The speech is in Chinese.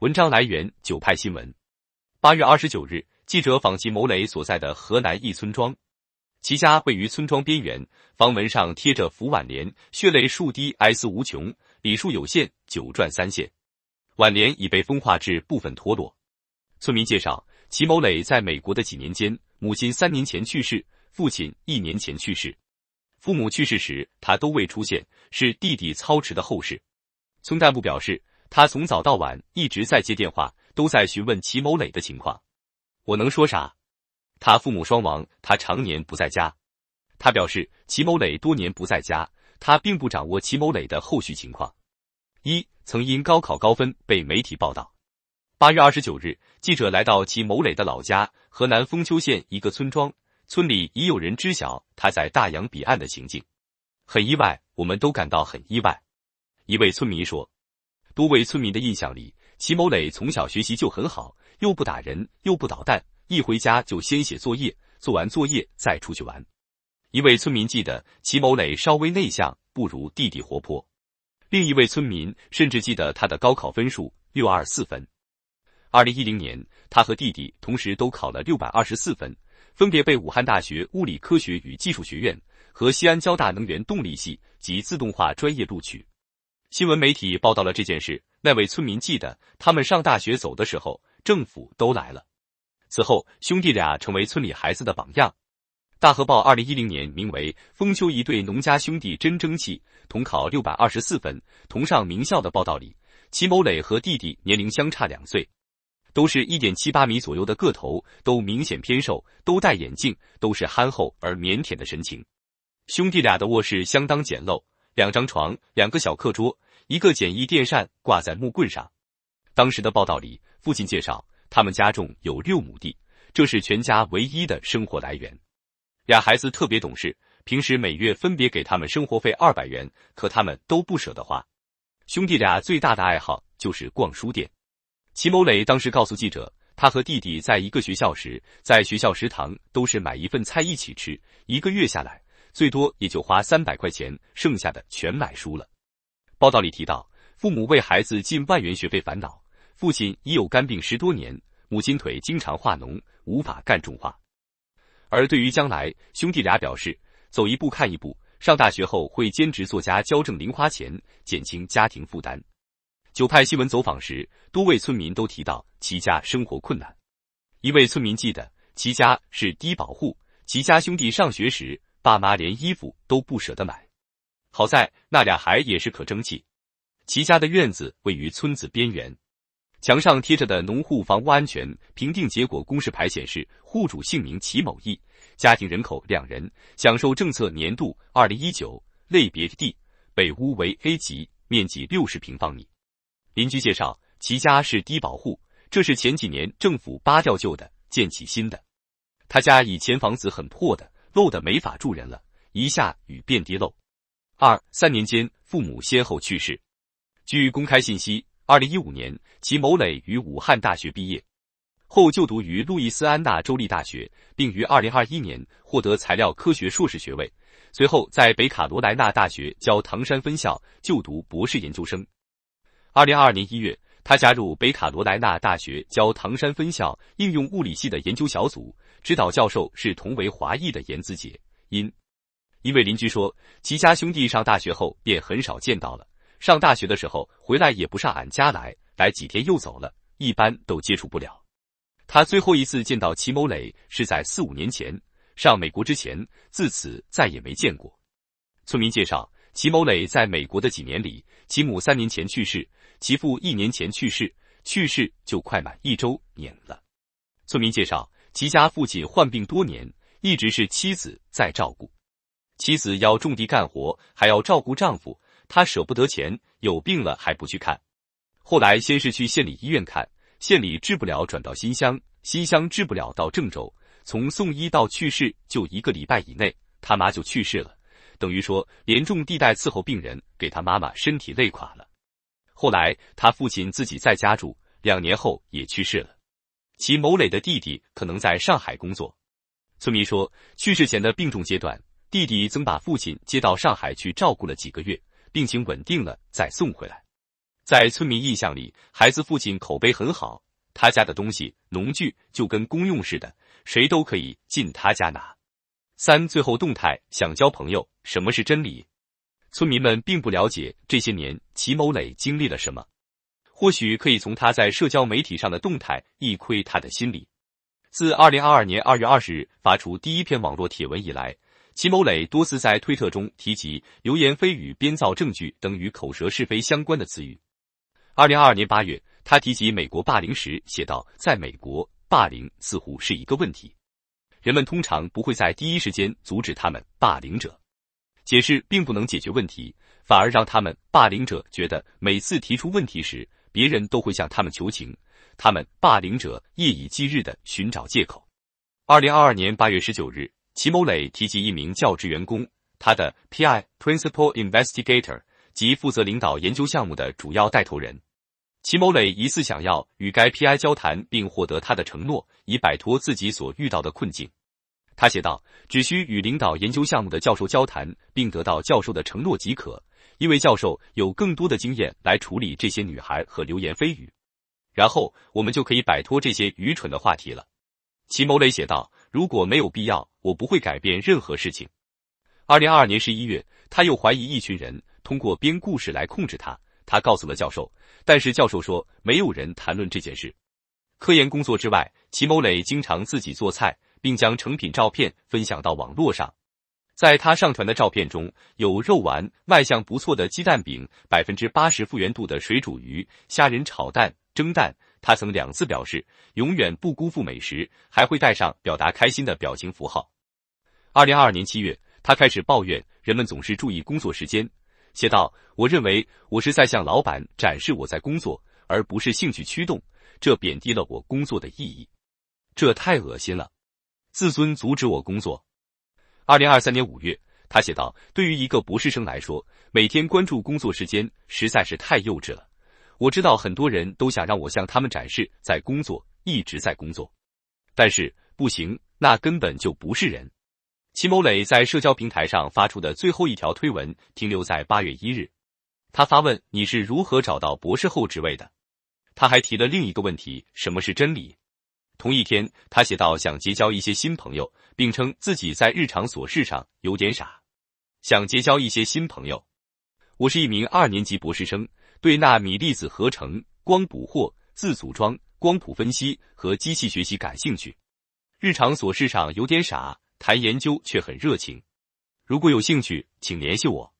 文章来源：九派新闻。八月二十九日，记者访及某磊所在的河南一村庄，其家位于村庄边缘，房门上贴着福挽联“血泪数滴哀思无穷，礼数有限九转三线”，挽联已被风化至部分脱落。村民介绍，齐某磊在美国的几年间，母亲三年前去世，父亲一年前去世，父母去世时他都未出现，是弟弟操持的后事。村干部表示。他从早到晚一直在接电话，都在询问齐某磊的情况。我能说啥？他父母双亡，他常年不在家。他表示，齐某磊多年不在家，他并不掌握齐某磊的后续情况。一曾因高考高分被媒体报道。八月二十九日，记者来到齐某磊的老家——河南封丘县一个村庄，村里已有人知晓他在大洋彼岸的情景。很意外，我们都感到很意外。一位村民说。多位村民的印象里，齐某磊从小学习就很好，又不打人，又不捣蛋，一回家就先写作业，做完作业再出去玩。一位村民记得齐某磊稍微内向，不如弟弟活泼。另一位村民甚至记得他的高考分数六二四分。二零一零年，他和弟弟同时都考了六百二十四分，分别被武汉大学物理科学与技术学院和西安交大能源动力系及自动化专业录取。新闻媒体报道了这件事。那位村民记得，他们上大学走的时候，政府都来了。此后，兄弟俩成为村里孩子的榜样。大河报二零一零年名为《丰丘一对农家兄弟真争气，同考六百二十四分，同上名校》的报道里，齐某磊和弟弟年龄相差两岁，都是一点七八米左右的个头，都明显偏瘦，都戴眼镜，都是憨厚而腼腆的神情。兄弟俩的卧室相当简陋。两张床，两个小课桌，一个简易电扇挂在木棍上。当时的报道里，父亲介绍，他们家种有六亩地，这是全家唯一的生活来源。俩孩子特别懂事，平时每月分别给他们生活费二百元，可他们都不舍得花。兄弟俩最大的爱好就是逛书店。齐某磊当时告诉记者，他和弟弟在一个学校时，在学校食堂都是买一份菜一起吃，一个月下来。最多也就花三百块钱，剩下的全买书了。报道里提到，父母为孩子近万元学费烦恼，父亲已有肝病十多年，母亲腿经常化脓，无法干重活。而对于将来，兄弟俩表示走一步看一步，上大学后会兼职作家交挣零花钱，减轻家庭负担。九派新闻走访时，多位村民都提到齐家生活困难。一位村民记得齐家是低保户，齐家兄弟上学时。爸妈连衣服都不舍得买，好在那俩孩也是可争气。齐家的院子位于村子边缘，墙上贴着的农户房屋安全评定结果公示牌显示，户主姓名齐某义，家庭人口两人，享受政策年度二零一九，类别地，北屋为 A 级，面积六十平方米。邻居介绍，齐家是低保户，这是前几年政府扒掉旧的，建起新的。他家以前房子很破的。漏得没法住人了，一下雨便滴漏。二三年间，父母先后去世。据公开信息，二零一五年，齐某磊于武汉大学毕业，后就读于路易斯安那州立大学，并于二零二一年获得材料科学硕士学位，随后在北卡罗莱纳大学教唐山分校就读博士研究生。二零二二年一月。他加入北卡罗来纳大学教唐山分校应用物理系的研究小组，指导教授是同为华裔的严子杰。因一位邻居说，齐家兄弟上大学后便很少见到了。上大学的时候回来也不上俺家来，来几天又走了，一般都接触不了。他最后一次见到齐某磊是在四五年前上美国之前，自此再也没见过。村民介绍。齐某磊在美国的几年里，其母三年前去世，其父一年前去世，去世就快满一周年了。村民介绍，齐家父亲患病多年，一直是妻子在照顾。妻子要种地干活，还要照顾丈夫，他舍不得钱，有病了还不去看。后来先是去县里医院看，县里治不了，转到新乡，新乡治不了，到郑州。从送医到去世就一个礼拜以内，他妈就去世了。等于说，连重地带伺候病人，给他妈妈身体累垮了。后来他父亲自己在家住，两年后也去世了。其某磊的弟弟可能在上海工作。村民说，去世前的病重阶段，弟弟曾把父亲接到上海去照顾了几个月，病情稳定了再送回来。在村民印象里，孩子父亲口碑很好，他家的东西、农具就跟公用似的，谁都可以进他家拿。三最后动态想交朋友。什么是真理？村民们并不了解这些年齐某磊经历了什么。或许可以从他在社交媒体上的动态一窥他的心理。自二零二二年二月二十日发出第一篇网络帖文以来，齐某磊多次在推特中提及“流言蜚语”“编造证据”等与口舌是非相关的词语。二零二二年八月，他提及美国霸凌时写道：“在美国，霸凌似乎是一个问题，人们通常不会在第一时间阻止他们霸凌者。”解释并不能解决问题，反而让他们霸凌者觉得每次提出问题时，别人都会向他们求情。他们霸凌者夜以继日的寻找借口。二零二二年八月十九日，齐某磊提及一名教职员工，他的 P I Principal Investigator 即负责领导研究项目的主要带头人。齐某磊疑似想要与该 P I 交谈，并获得他的承诺，以摆脱自己所遇到的困境。他写道：“只需与领导研究项目的教授交谈，并得到教授的承诺即可，因为教授有更多的经验来处理这些女孩和流言蜚语。然后我们就可以摆脱这些愚蠢的话题了。”齐某磊写道：“如果没有必要，我不会改变任何事情。”二零二二年十一月，他又怀疑一群人通过编故事来控制他。他告诉了教授，但是教授说没有人谈论这件事。科研工作之外，齐某磊经常自己做菜。并将成品照片分享到网络上。在他上传的照片中有肉丸、卖相不错的鸡蛋饼、百分之八十复原度的水煮鱼、虾仁炒蛋、蒸蛋。他曾两次表示，永远不辜负美食，还会带上表达开心的表情符号。二零二二年七月，他开始抱怨人们总是注意工作时间，写道：“我认为我是在向老板展示我在工作，而不是兴趣驱动，这贬低了我工作的意义。这太恶心了。”自尊阻止我工作。二零二三年五月，他写道：“对于一个博士生来说，每天关注工作时间实在是太幼稚了。我知道很多人都想让我向他们展示在工作一直在工作，但是不行，那根本就不是人。”齐某磊在社交平台上发出的最后一条推文停留在八月一日，他发问：“你是如何找到博士后职位的？”他还提了另一个问题：“什么是真理？”同一天，他写道想结交一些新朋友，并称自己在日常琐事上有点傻。想结交一些新朋友，我是一名二年级博士生，对纳米粒子合成、光捕获、自组装、光谱分析和机器学习感兴趣。日常琐事上有点傻，谈研究却很热情。如果有兴趣，请联系我。